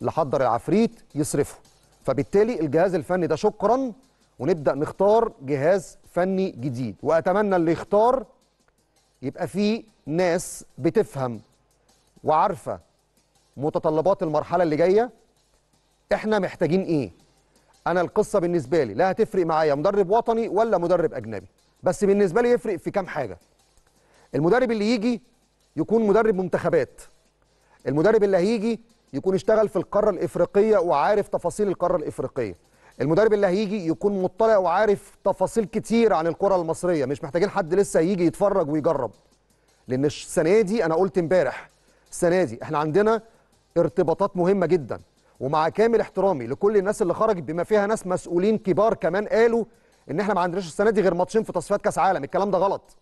اللي حضر العفريت يصرفه فبالتالي الجهاز الفني ده شكرا ونبدا نختار جهاز فني جديد واتمنى اللي يختار يبقى فيه ناس بتفهم وعارفه متطلبات المرحله اللي جايه احنا محتاجين ايه انا القصه بالنسبه لي لا هتفرق معايا مدرب وطني ولا مدرب اجنبي بس بالنسبه لي يفرق في كام حاجه المدرب اللي يجي يكون مدرب منتخبات المدرب اللي هيجي يكون اشتغل في القاره الافريقيه وعارف تفاصيل القاره الافريقيه المدرب اللي هيجي يكون مطلع وعارف تفاصيل كتير عن الكره المصريه مش محتاجين حد لسه يجي يتفرج ويجرب لان السنه دي انا قلت امبارح السنه دي احنا عندنا ارتباطات مهمه جدا ومع كامل احترامي لكل الناس اللي خرجت بما فيها ناس مسؤولين كبار كمان قالوا ان احنا ما عندناش السنه دي غير ماتشين في تصفيات كاس عالم الكلام ده غلط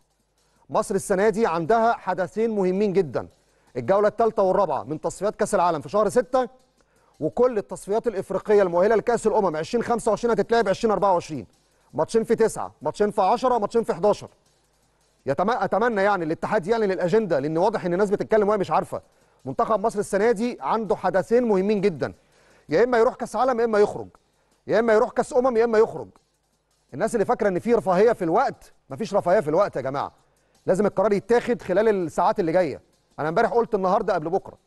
مصر السنه دي عندها حدثين مهمين جدا الجوله الثالثه والرابعه من تصفيات كاس العالم في شهر 6 وكل التصفيات الافريقيه المؤهله لكاس الامم 2025 هتتلعب 2024 ماتشين في 9 ماتشين في 10 ماتشين في 11 اتمنى يعني الاتحاد يعلن يعني الاجنده لان واضح ان الناس بتتكلم وهي مش عارفه منتخب مصر السنه دي عنده حدثين مهمين جدا يا اما يروح كاس عالم يا اما يخرج يا اما يروح كاس امم يا اما يخرج الناس اللي فاكره ان في رفاهيه في الوقت مفيش رفاهيه في الوقت يا جماعه لازم القرار يتاخد خلال الساعات اللي جايه انا امبارح قلت النهارده قبل بكره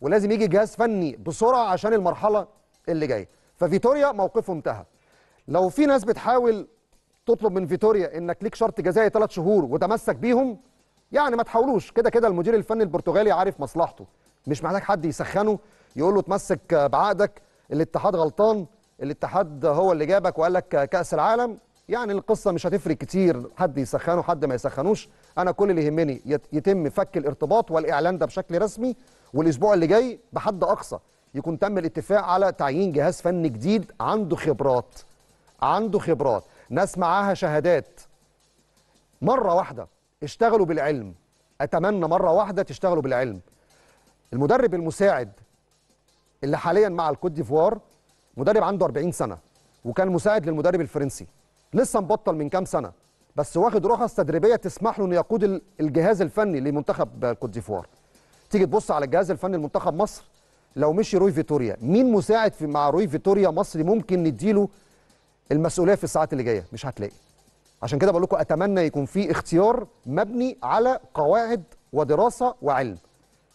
ولازم يجي جهاز فني بسرعه عشان المرحله اللي جايه ففيتوريا موقفه انتهى لو في ناس بتحاول تطلب من فيتوريا انك ليك شرط جزائي ثلاث شهور وتمسك بيهم يعني ما تحاولوش كده كده المدير الفني البرتغالي عارف مصلحته مش محتاج حد يسخنه يقول له تمسك بعقدك الاتحاد غلطان الاتحاد هو اللي جابك وقال لك كاس العالم يعني القصه مش هتفرق كتير حد يسخنه حد ما يسخنوش انا كل اللي يهمني يتم فك الارتباط والاعلان ده بشكل رسمي والاسبوع اللي جاي بحد اقصى يكون تم الاتفاق على تعيين جهاز فني جديد عنده خبرات عنده خبرات ناس معاها شهادات مره واحده اشتغلوا بالعلم اتمنى مره واحده تشتغلوا بالعلم المدرب المساعد اللي حاليا مع الكوت ديفوار مدرب عنده 40 سنه وكان مساعد للمدرب الفرنسي لسه مبطل من كام سنه بس واخد رخص تدريبيه تسمح له انه يقود الجهاز الفني لمنتخب كوت ديفوار تيجي تبص على الجهاز الفني لمنتخب مصر لو مشي روي فيتوريا مين مساعد في مع روي فيتوريا مصري ممكن نديله المسؤوليه في الساعات اللي جايه مش هتلاقي عشان كده بقول لكم اتمنى يكون في اختيار مبني على قواعد ودراسه وعلم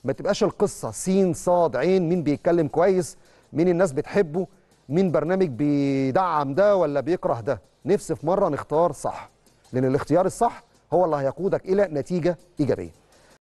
ما تبقاش القصه سين صاد عين مين بيتكلم كويس مين الناس بتحبه مين برنامج بيدعم ده ولا بيكره ده نفسي في مره نختار صح لان الاختيار الصح هو اللي هيقودك الى نتيجه ايجابيه